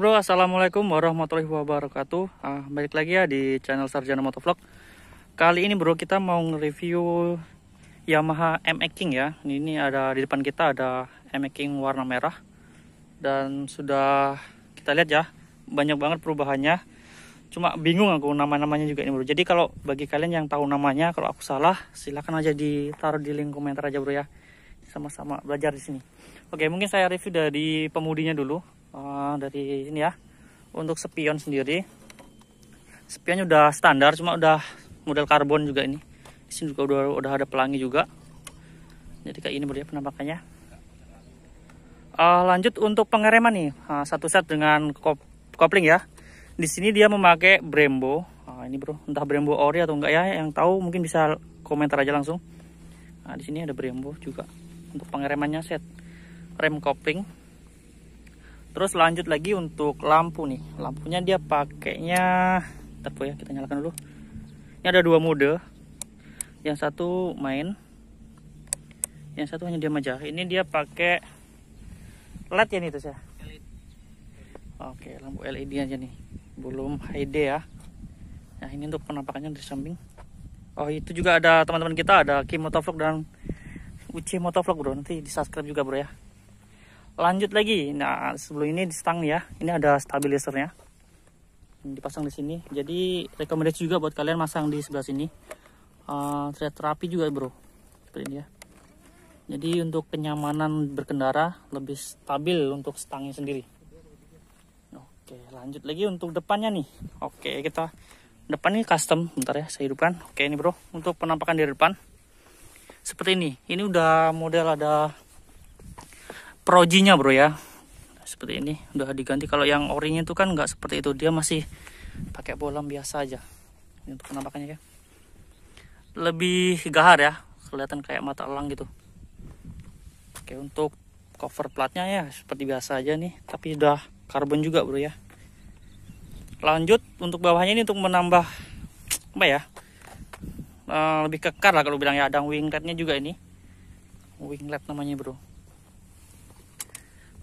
bro, assalamualaikum warahmatullahi wabarakatuh. Ah, balik lagi ya di channel Sarjana Motovlog. Kali ini bro kita mau nge-review Yamaha MX King ya. Ini ada di depan kita ada MX King warna merah dan sudah kita lihat ya banyak banget perubahannya. Cuma bingung aku nama-namanya juga ini bro. Jadi kalau bagi kalian yang tahu namanya, kalau aku salah silahkan aja ditaruh di link komentar aja bro ya. Sama-sama belajar di sini. Oke, mungkin saya review dari pemudinya dulu uh, dari ini ya untuk spion sendiri spionnya udah standar cuma udah model karbon juga ini di sini juga udah udah ada pelangi juga jadi kayak ini berarti penampakannya uh, lanjut untuk pengereman nih uh, satu set dengan kop kopling ya di sini dia memakai Brembo uh, ini bro entah Brembo ori atau enggak ya yang tahu mungkin bisa komentar aja langsung nah, di sini ada Brembo juga untuk pengeremannya set rem kopling terus lanjut lagi untuk lampu nih lampunya dia pakainya terpo ya kita nyalakan dulu ini ada dua mode yang satu main yang satu hanya diam aja ini dia pakai led ya nih terus ya e oke lampu LED aja nih belum HD ya nah ini untuk penampakannya di samping oh itu juga ada teman-teman kita ada Kim Motovlog dan Uci Motovlog bro nanti di subscribe juga bro ya lanjut lagi nah sebelum ini di stang ya ini ada stabilizernya dipasang di sini jadi rekomendasi juga buat kalian masang di sebelah sini uh, rapi juga bro seperti ini ya jadi untuk kenyamanan berkendara lebih stabil untuk stangnya sendiri oke lanjut lagi untuk depannya nih oke kita depan ini custom bentar ya saya hidupkan oke ini bro untuk penampakan di depan seperti ini ini udah model ada projinya bro ya seperti ini udah diganti kalau yang orinya itu kan nggak seperti itu dia masih pakai bolam biasa aja ini untuk penampakannya ya lebih gahar ya kelihatan kayak mata elang gitu oke untuk cover platnya ya seperti biasa aja nih tapi udah karbon juga bro ya lanjut untuk bawahnya ini untuk menambah apa ya eh, lebih kekar lah kalau bilang ya ada wingletnya juga ini winglet namanya bro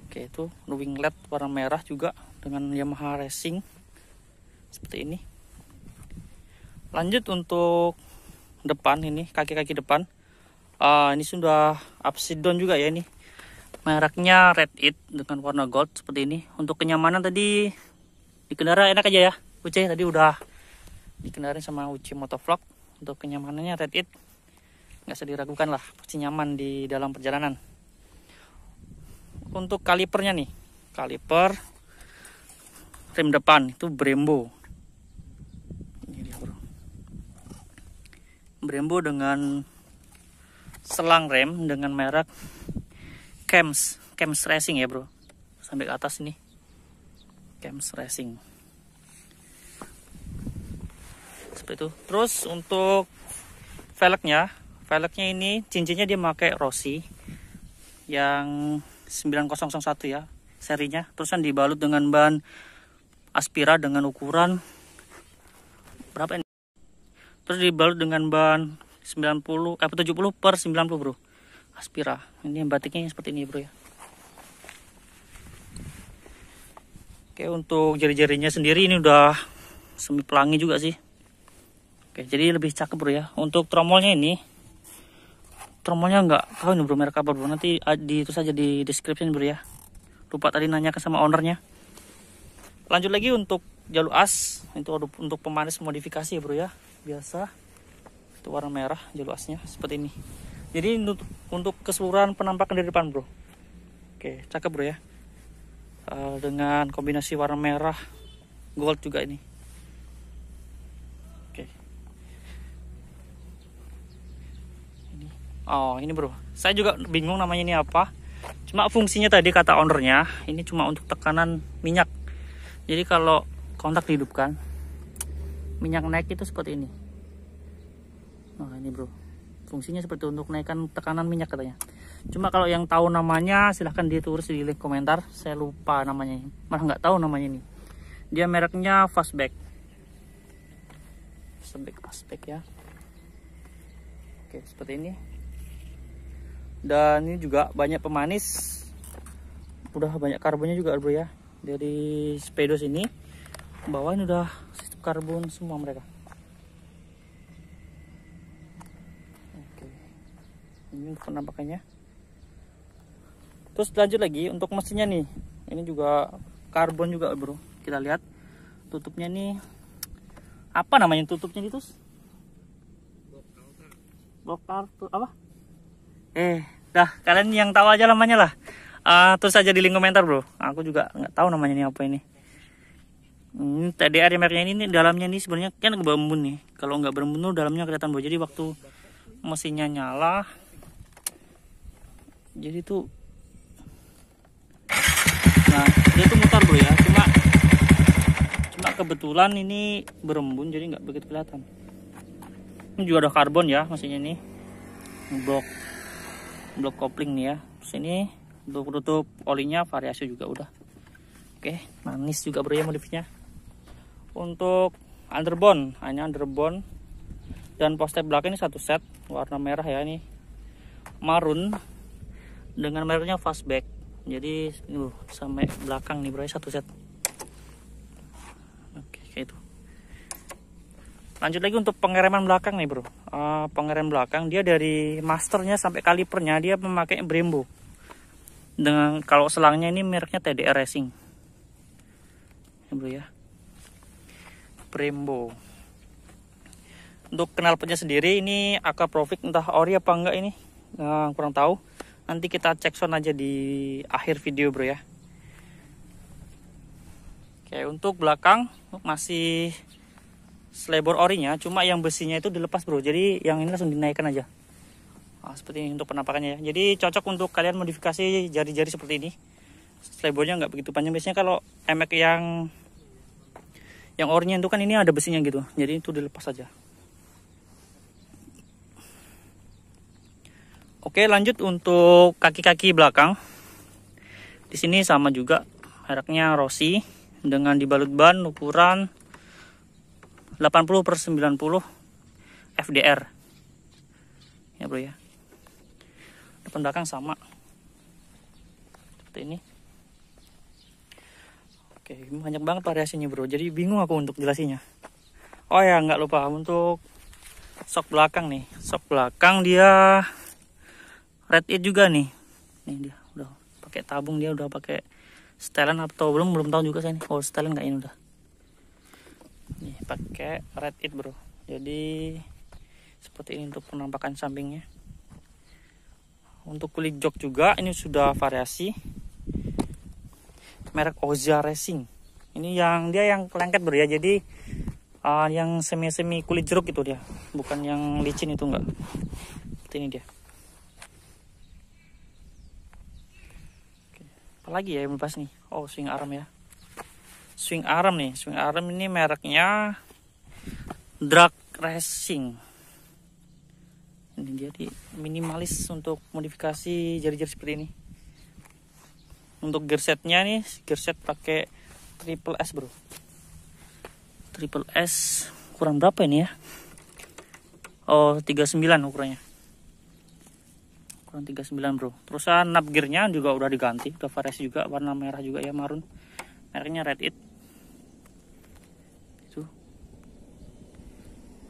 Oke itu winglet warna merah juga dengan Yamaha Racing seperti ini. Lanjut untuk depan ini kaki-kaki depan. Uh, ini sudah down juga ya ini. Mereknya Red It dengan warna gold seperti ini. Untuk kenyamanan tadi di kendaraan enak aja ya. Uce tadi udah dikendarin sama Uci Motovlog. Untuk kenyamanannya Red It nggak usah diragukan lah, pasti nyaman di dalam perjalanan untuk kalipernya nih kaliper rem depan itu Brembo ini dia bro Brembo dengan selang rem dengan merek Kems Kems Racing ya bro sampai ke atas ini Kems Racing seperti itu terus untuk velgnya velgnya ini cincinnya dia pakai Rossi yang 9001 ya serinya terus kan dibalut dengan ban aspira dengan ukuran berapa ini terus dibalut dengan ban 90 eh 70 per 90 bro aspira ini batiknya seperti ini bro ya oke untuk jari-jarinya sendiri ini udah semi pelangi juga sih oke jadi lebih cakep bro ya untuk tromolnya ini promonya nggak tahu nih bro merek apa bro nanti ah, di itu saja di description bro ya lupa tadi nanyakan sama ownernya lanjut lagi untuk jalur as itu untuk pemanis modifikasi ya bro ya biasa itu warna merah jalur asnya seperti ini jadi untuk, untuk keseluruhan penampakan di depan bro oke cakep bro ya eh, dengan kombinasi warna merah gold juga ini Oh ini bro, saya juga bingung namanya ini apa. Cuma fungsinya tadi kata ownernya, ini cuma untuk tekanan minyak. Jadi kalau kontak dihidupkan, minyak naik itu seperti ini. Nah ini bro, fungsinya seperti untuk naikkan tekanan minyak katanya. Cuma kalau yang tahu namanya silahkan ditulis di link komentar. Saya lupa namanya, malah nggak tahu namanya ini. Dia mereknya Fastback. Fastback, Fastback ya. Oke seperti ini dan ini juga banyak pemanis udah banyak karbonnya juga bro ya dari speedos ini bawah ini udah sistem karbon semua mereka Oke. ini penampakannya terus lanjut lagi untuk mesinnya nih ini juga karbon juga bro kita lihat tutupnya nih apa namanya tutupnya itu blok tuh apa eh dah kalian yang tahu aja namanya lah uh, terus aja di link komentar bro aku juga nggak tahu namanya ini apa ini hmm, TDR yang mereknya ini, ini dalamnya ini sebenarnya kan berembun nih kalau nggak berembun tuh dalamnya kelihatan bro jadi waktu mesinnya nyala jadi tuh nah dia tuh mutar bro ya cuma cuma kebetulan ini berembun jadi nggak begitu kelihatan ini juga ada karbon ya mesinnya ini blok blok kopling nih ya terus ini untuk penutup olinya variasi juga udah oke manis juga bro ya modifnya untuk underbone hanya underbone dan poster belakang ini satu set warna merah ya ini marun dengan mereknya fastback jadi uh, sampai belakang nih bro ya satu set lanjut lagi untuk pengereman belakang nih bro uh, eh, pengerem belakang dia dari masternya sampai kalipernya dia memakai Brembo dengan kalau selangnya ini mereknya TDR Racing ya bro ya Brembo untuk knalpotnya sendiri ini Aka Profit entah ori apa enggak ini uh, kurang tahu nanti kita cek sound aja di akhir video bro ya Oke, untuk belakang masih selebor orinya cuma yang besinya itu dilepas bro jadi yang ini langsung dinaikkan aja nah, seperti ini untuk penampakannya ya jadi cocok untuk kalian modifikasi jari-jari seperti ini selebornya nggak begitu panjang biasanya kalau emek yang yang orinya itu kan ini ada besinya gitu jadi itu dilepas aja oke lanjut untuk kaki-kaki belakang di sini sama juga mereknya Rossi dengan dibalut ban ukuran 80 per 90 FDR ya bro ya depan belakang sama seperti ini oke banyak banget variasinya bro jadi bingung aku untuk jelasinya oh ya nggak lupa untuk sok belakang nih sok belakang dia red it juga nih ini dia udah pakai tabung dia udah pakai setelan atau belum belum tahu juga saya nih oh setelan nggak ini udah Nih, pakai red it bro. Jadi seperti ini untuk penampakan sampingnya. Untuk kulit jok juga ini sudah variasi merek Oza Racing. Ini yang dia yang lengket bro ya. Jadi uh, yang semi-semi kulit jeruk itu dia, bukan yang licin itu enggak. Seperti ini dia. Apalagi ya yang bebas nih? Oh, swing arm ya swing arm nih swing arm ini mereknya drag racing ini jadi minimalis untuk modifikasi jari-jari seperti ini untuk gear setnya nih gear set pakai triple S bro triple S kurang berapa ini ya oh 39 ukurannya kurang 39 bro perusahaan nap gearnya juga udah diganti udah variasi juga warna merah juga ya marun mereknya Red It itu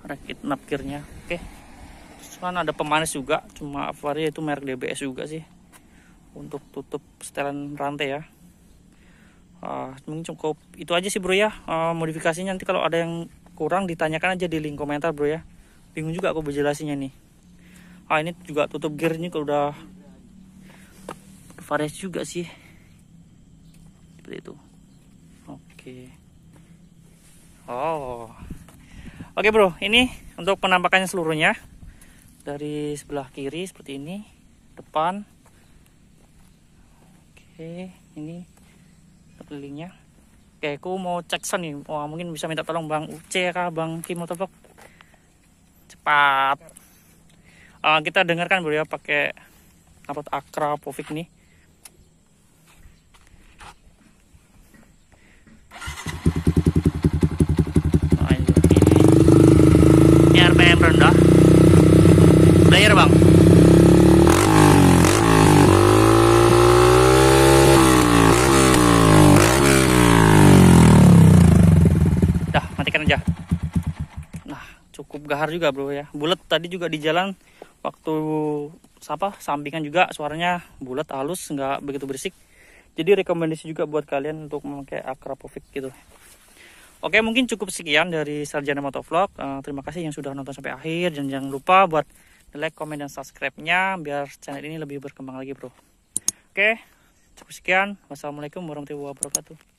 Red It napkirnya oke okay. terus kan ada pemanis juga cuma varia itu merek DBS juga sih untuk tutup setelan rantai ya uh, mungkin cukup itu aja sih bro ya uh, modifikasinya nanti kalau ada yang kurang ditanyakan aja di link komentar bro ya bingung juga aku berjelasinya nih ah ini juga tutup gear kalau udah varias juga sih seperti itu Oke. Oh. Oke, Bro. Ini untuk penampakannya seluruhnya. Dari sebelah kiri seperti ini, depan. Oke, ini kelilingnya. Oke, aku mau cek sound nih. Wah, mungkin bisa minta tolong Bang Uce kah, Bang Kim Motovlog. Cepat. Uh, kita dengarkan bro ya pakai apa Akra Povik nih. gahar juga bro ya bulat tadi juga di jalan waktu apa sampingan juga suaranya bulat halus nggak begitu berisik jadi rekomendasi juga buat kalian untuk memakai akrapovic gitu oke mungkin cukup sekian dari sarjana motovlog uh, terima kasih yang sudah nonton sampai akhir dan jangan lupa buat like comment dan subscribe nya biar channel ini lebih berkembang lagi bro oke cukup sekian wassalamualaikum warahmatullahi wabarakatuh